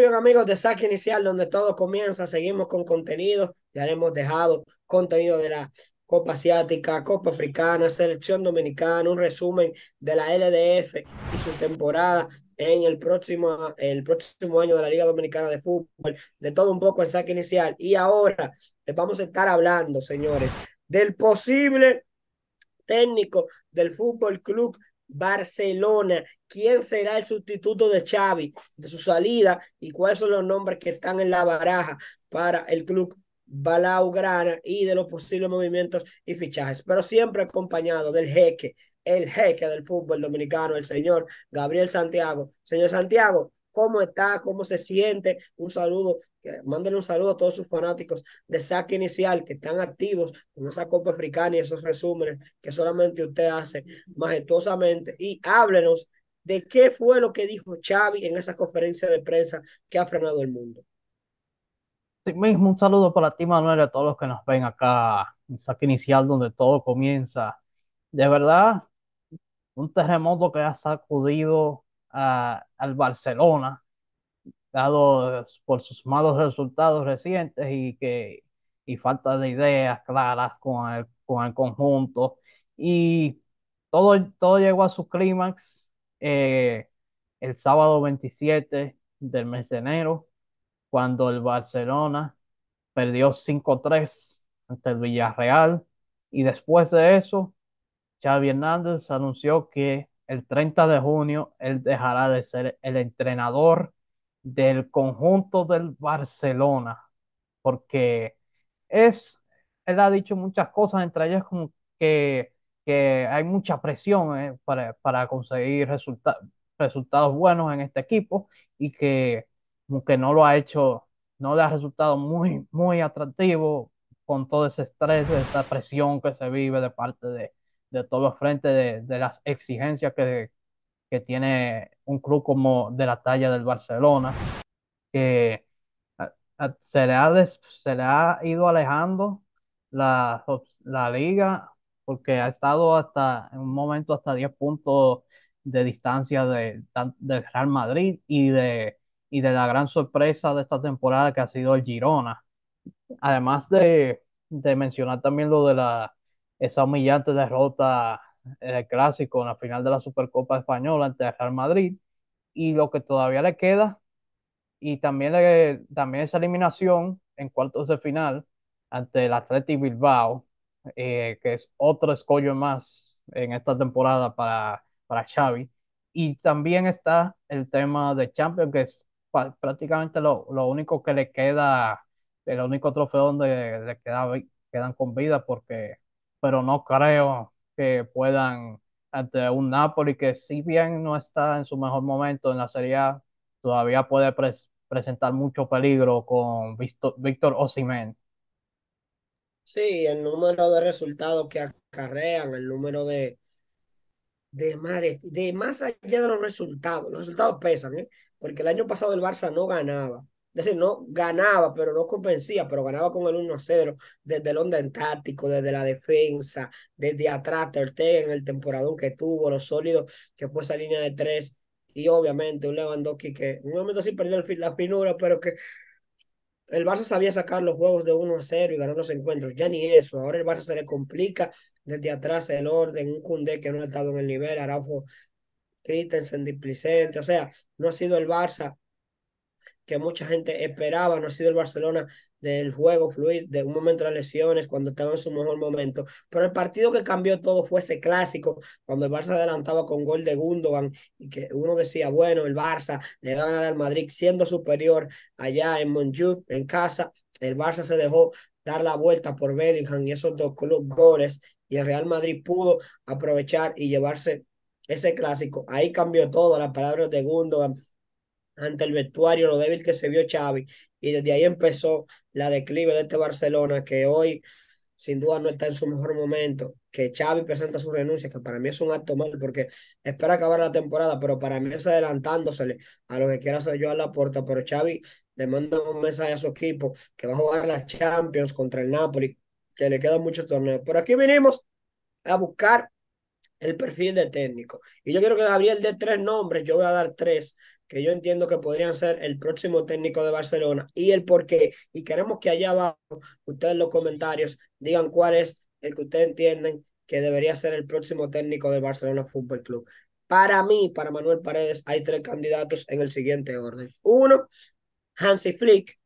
bien amigos de Saque Inicial, donde todo comienza, seguimos con contenido, ya hemos dejado contenido de la Copa Asiática, Copa Africana, Selección Dominicana, un resumen de la LDF y su temporada en el próximo, el próximo año de la Liga Dominicana de Fútbol, de todo un poco el saque inicial. Y ahora les vamos a estar hablando, señores, del posible técnico del Fútbol Club Barcelona. ¿Quién será el sustituto de Xavi de su salida y cuáles son los nombres que están en la baraja para el club Balaugrana y de los posibles movimientos y fichajes? Pero siempre acompañado del jeque, el jeque del fútbol dominicano, el señor Gabriel Santiago. Señor Santiago, cómo está, cómo se siente. Un saludo, mándenle un saludo a todos sus fanáticos de saque inicial que están activos con esa Copa Africana y esos resúmenes que solamente usted hace majestuosamente. Y háblenos de qué fue lo que dijo Xavi en esa conferencia de prensa que ha frenado el mundo. Sí, mismo un saludo para ti, Manuel, y a todos los que nos ven acá en saque inicial donde todo comienza. De verdad, un terremoto que ha sacudido al Barcelona, dado por sus malos resultados recientes y que y falta de ideas claras con el, con el conjunto. Y todo, todo llegó a su clímax eh, el sábado 27 del mes de enero, cuando el Barcelona perdió 5-3 ante el Villarreal. Y después de eso, Xavi Hernández anunció que el 30 de junio, él dejará de ser el entrenador del conjunto del Barcelona, porque es, él ha dicho muchas cosas, entre ellas como que, hay mucha presión eh, para, conseguir resultados buenos en este equipo y que, que no lo ha hecho, no da resultado muy, muy atractivo con todo ese estrés, esa presión que se vive de parte de, de todo frente frentes, de, las exigencias que, que, tiene un club como de la talla del Barcelona, que se, le ha se le ha ido alejando la, la liga porque ha estado hasta en un momento hasta 10 puntos de distancia del Real Madrid y de, y de la gran sorpresa de esta temporada que ha sido el Girona. Además de mencionar también lo de la esa humillante derrota en eh, el clásico en la final de la Supercopa Española ante Real Madrid y lo que todavía le queda y también, también esa eliminación en cuartos de final ante el Athletic Bilbao, eh, que es otro escollo más en esta temporada para, para Xavi. Y también está el tema de Champions, que es prácticamente lo, lo, único que le queda, el único trofeo donde le queda, quedan con vida, porque pero no creo que puedan ante un Napoli que si bien no está en su mejor momento en la Serie A, todavía puede presentar mucho peligro con Víctor Osimhen. Sí, el número de resultados que acarrean, el número de, de, de más allá de los resultados, los resultados pesan, ¿eh? porque el año pasado el Barça no ganaba, es decir, no ganaba, pero no convencía, pero ganaba con el 1 a 0 desde el onda en táctico, desde la defensa, desde atrás, en el temporadón que tuvo, lo sólido que fue esa línea de tres, y obviamente un Lewandowski que en un momento sí perdió el, la finura, pero que el Barça sabía sacar los juegos de 1 a 0 y ganar los encuentros, ya ni eso, ahora el Barça se le complica desde atrás el orden, un Cundé que no ha estado en el nivel, Araujo, Christensen, displicente, o sea, no ha sido el Barça que mucha gente esperaba, no ha sido el Barcelona del juego fluido, de un momento de lesiones, cuando estaba en su mejor momento. Pero el partido que cambió todo fue ese clásico, cuando el Barça adelantaba con gol de Gundogan y que uno decía, bueno, el Barça le va a ganar al Madrid siendo superior allá en Montjuic, en casa. El Barça se dejó dar la vuelta por Bellingham y esos dos goles y el Real Madrid pudo aprovechar y llevarse ese clásico. Ahí cambió todo, las palabras de Gundogan, ante el vestuario, lo débil que se vio Xavi, y desde ahí empezó la declive de este Barcelona, que hoy sin duda no está en su mejor momento, que Xavi presenta su renuncia, que para mí es un acto mal, porque espera acabar la temporada, pero para mí es adelantándosele a lo que quiera hacer yo a la puerta, pero Xavi le manda un mensaje a su equipo que va a jugar las Champions contra el Napoli, que le quedan muchos torneos, Por aquí vinimos a buscar el perfil de técnico, y yo quiero que Gabriel dé tres nombres, yo voy a dar tres, que yo entiendo que podrían ser el próximo técnico de Barcelona y el por qué. Y queremos que allá abajo ustedes los comentarios digan cuál es el que ustedes entienden que debería ser el próximo técnico de Barcelona Fútbol Club. Para mí, para Manuel Paredes, hay tres candidatos en el siguiente orden. Uno, Hansi Flick,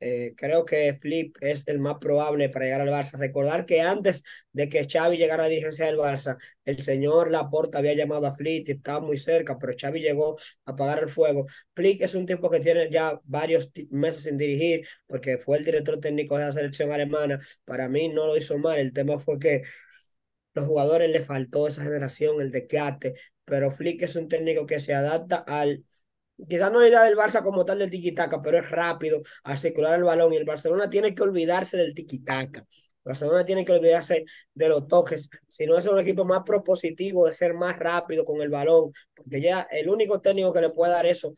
eh, creo que Flip es el más probable para llegar al Barça. Recordar que antes de que Xavi llegara a la dirigencia del Barça, el señor Laporta había llamado a Flip y estaba muy cerca, pero Xavi llegó a apagar el fuego. Flip es un tipo que tiene ya varios meses sin dirigir porque fue el director técnico de la selección alemana. Para mí no lo hizo mal. El tema fue que los jugadores le faltó esa generación, el de Kate pero Flick es un técnico que se adapta al quizás no es del Barça como tal del tiki-taka, pero es rápido a circular el balón y el Barcelona tiene que olvidarse del tiki-taka. Barcelona tiene que olvidarse de los toques, si no es un equipo más propositivo, de ser más rápido con el balón, porque ya el único técnico que le puede dar eso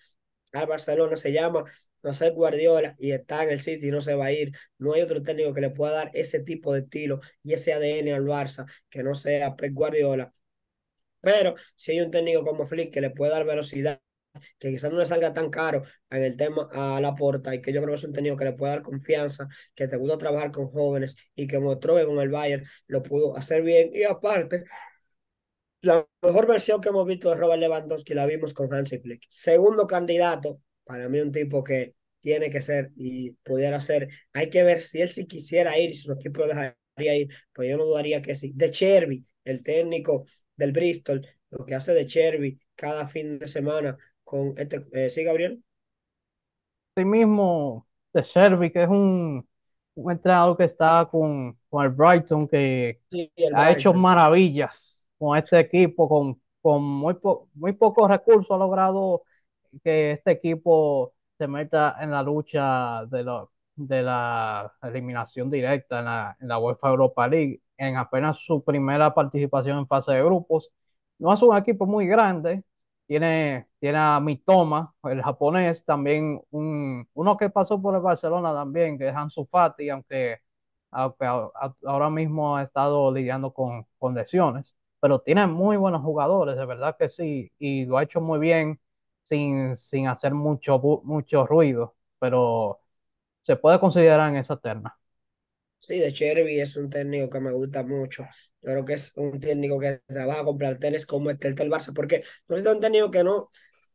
al Barcelona se llama José Guardiola y está en el City y no se va a ir. No hay otro técnico que le pueda dar ese tipo de estilo y ese ADN al Barça que no sea Pep Guardiola. Pero si hay un técnico como Flick que le puede dar velocidad que quizás no le salga tan caro en el tema a la porta y que yo creo que es un tenido que le puede dar confianza, que te gusta trabajar con jóvenes y que mostró con el Bayern lo pudo hacer bien. Y aparte, la mejor versión que hemos visto de Robert Lewandowski la vimos con Hansi Flick. Segundo candidato, para mí un tipo que tiene que ser y pudiera ser. Hay que ver si él sí quisiera ir, si su equipo lo dejaría ir, pues yo no dudaría que sí. De Cherby, el técnico del Bristol, lo que hace de Cherby cada fin de semana con este, eh, sí, Gabriel. Sí mismo, de Servi, que es un, un, entrenador que está con, con el Brighton, que ha hecho maravillas con este equipo, con, con muy, muy pocos recursos ha logrado que este equipo se meta en la lucha de, de la eliminación directa en la, en la UEFA Europa League en apenas su primera participación en fase de grupos. No es un equipo muy grande, tiene, tiene a Mitoma, el japonés, también un, uno que pasó por el Barcelona también, que es Ansu Fati, aunque, ahora mismo ha estado lidiando con, con, lesiones, pero tiene muy buenos jugadores, de verdad que sí, y lo ha hecho muy bien sin, sin hacer mucho, mucho ruido, pero se puede considerar en esa terna. Sí, de Chervi es un técnico que me gusta mucho. Yo creo que es un técnico que trabaja con planteles como este del Barça, porque no es un técnico que no.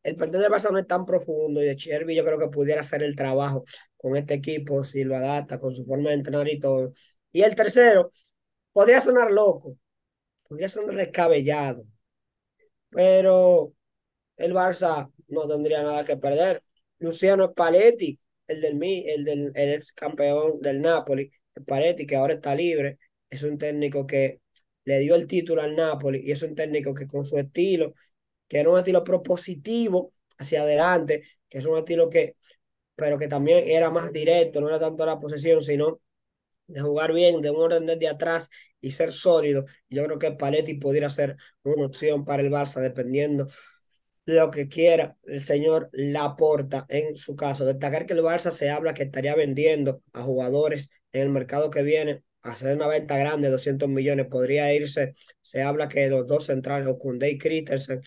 El plantel del Barça no es tan profundo y de Chervi yo creo que pudiera hacer el trabajo con este equipo si lo adapta, con su forma de entrenar y todo. Y el tercero, podría sonar loco, podría sonar descabellado, pero el Barça no tendría nada que perder. Luciano Spalletti, el del, el del el ex campeón del Napoli, Paletti, que ahora está libre, es un técnico que le dio el título al Napoli y es un técnico que con su estilo, que era un estilo propositivo hacia adelante, que es un estilo que, pero que también era más directo, no era tanto la posesión, sino de jugar bien, de un orden desde atrás y ser sólido. Yo creo que Paletti pudiera ser una opción para el Barça, dependiendo lo que quiera el señor Laporta en su caso. Destacar que el Barça se habla que estaría vendiendo a jugadores en el mercado que viene, hacer una venta grande, 200 millones, podría irse, se habla que los dos centrales, o Kunde y Christensen,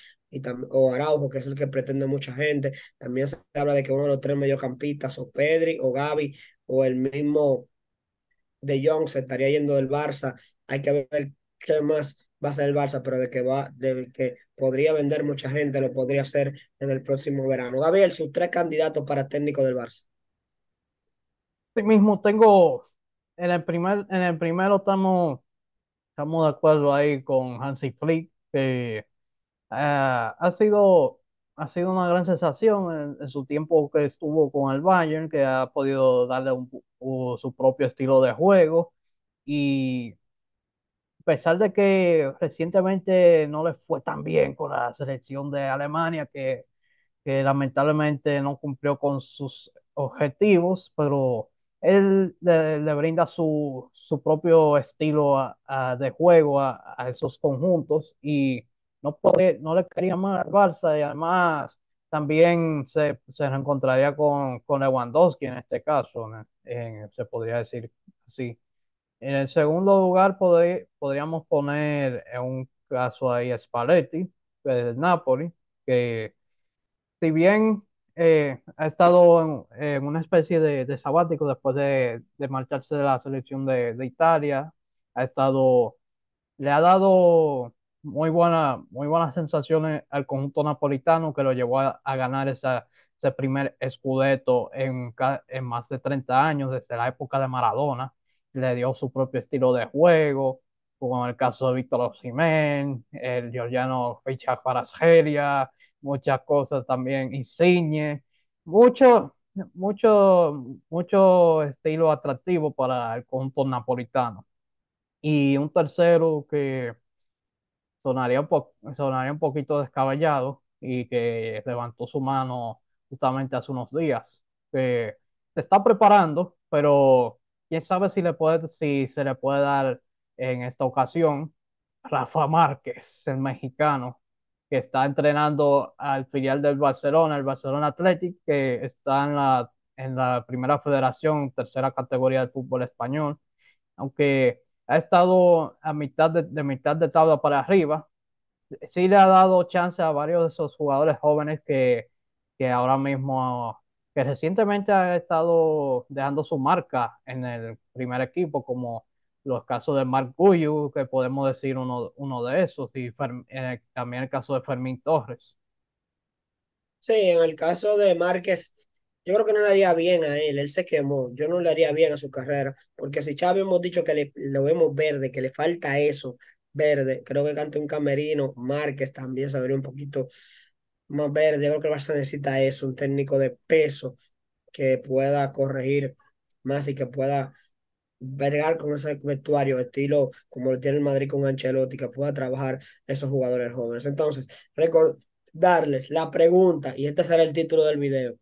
o Araujo, que es el que pretende mucha gente, también se habla de que uno de los tres mediocampistas, o Pedri, o Gaby, o el mismo De Jong se estaría yendo del Barça, hay que ver qué más va a ser el Barça, pero de que va, de que podría vender mucha gente, lo podría hacer en el próximo verano. Gabriel, sus tres candidatos para técnico del Barça. Sí mismo tengo en el primer, en el primero estamos, estamos de acuerdo ahí con Hansi Flick, que eh, ha sido, ha sido una gran sensación en, su tiempo que estuvo con el Bayern, que ha podido darle su propio estilo de juego y a pesar de que recientemente no le fue tan bien con la selección de Alemania, que, que lamentablemente no cumplió con sus objetivos, pero él le, brinda su, propio estilo de juego a, esos conjuntos y no, puede, no le quería más al Barça y además también se, se reencontraría con, con Lewandowski en este caso, se podría decir así. En el segundo lugar podríamos poner en un caso ahí Spalletti del Napoli, que si bien eh, ha estado en, una especie de, sabático después de, marcharse de la selección de, Italia. Ha estado, le ha dado muy, buena, muy buenas sensaciones al conjunto napolitano que lo llevó a, ganar ese primer escudeto en, más de 30 años, desde la época de Maradona. Le dio su propio estilo de juego, como en el caso de Víctor Osimhen, el georgiano para Farasgelia muchas cosas también, y mucho, mucho, mucho estilo atractivo para el conjunto napolitano. Y un tercero que sonaría un, un poquito descabellado y que levantó su mano justamente hace unos días, que se está preparando, pero quién sabe si, le puede, si se le puede dar en esta ocasión Rafa Márquez, el mexicano, que está entrenando al filial del Barcelona, el Barcelona Athletic, que está en la, en la primera federación, tercera categoría del fútbol español, aunque ha estado a mitad de, mitad de tabla para arriba, sí le ha dado chance a varios de esos jugadores jóvenes que, que ahora mismo, que recientemente han estado dejando su marca en el primer equipo, como los casos de Mark Uyu, que podemos decir uno, uno de esos, y eh, también el caso de Fermín Torres. Sí, en el caso de Márquez, yo creo que no le haría bien a él, él se quemó, yo no le haría bien a su carrera, porque si Chávez hemos dicho que lo vemos verde, que le falta eso, verde, creo que cante un camerino, Márquez también se vería un poquito más verde, yo creo que el Barça necesita eso, un técnico de peso que pueda corregir más y que pueda vergar con ese vestuario, estilo como lo tiene el Madrid con Ancelotti, que pueda trabajar esos jugadores jóvenes. Entonces, recordarles la pregunta, y este será el título del video.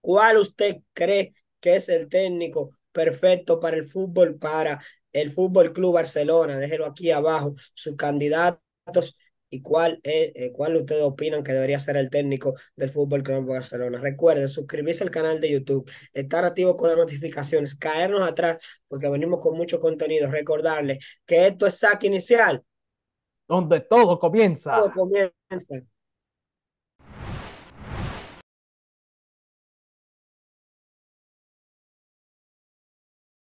¿Cuál usted cree que es el técnico perfecto para el fútbol, para el Fútbol Club Barcelona? Déjelo aquí abajo, sus candidatos y cuál, es, eh, eh, cuál ustedes opinan que debería ser el técnico del Fútbol Club Barcelona. Recuerden suscribirse al canal de YouTube, estar activo con las notificaciones, caernos atrás porque venimos con mucho contenido. Recordarles que esto es saque inicial. Donde todo comienza. Todo comienza.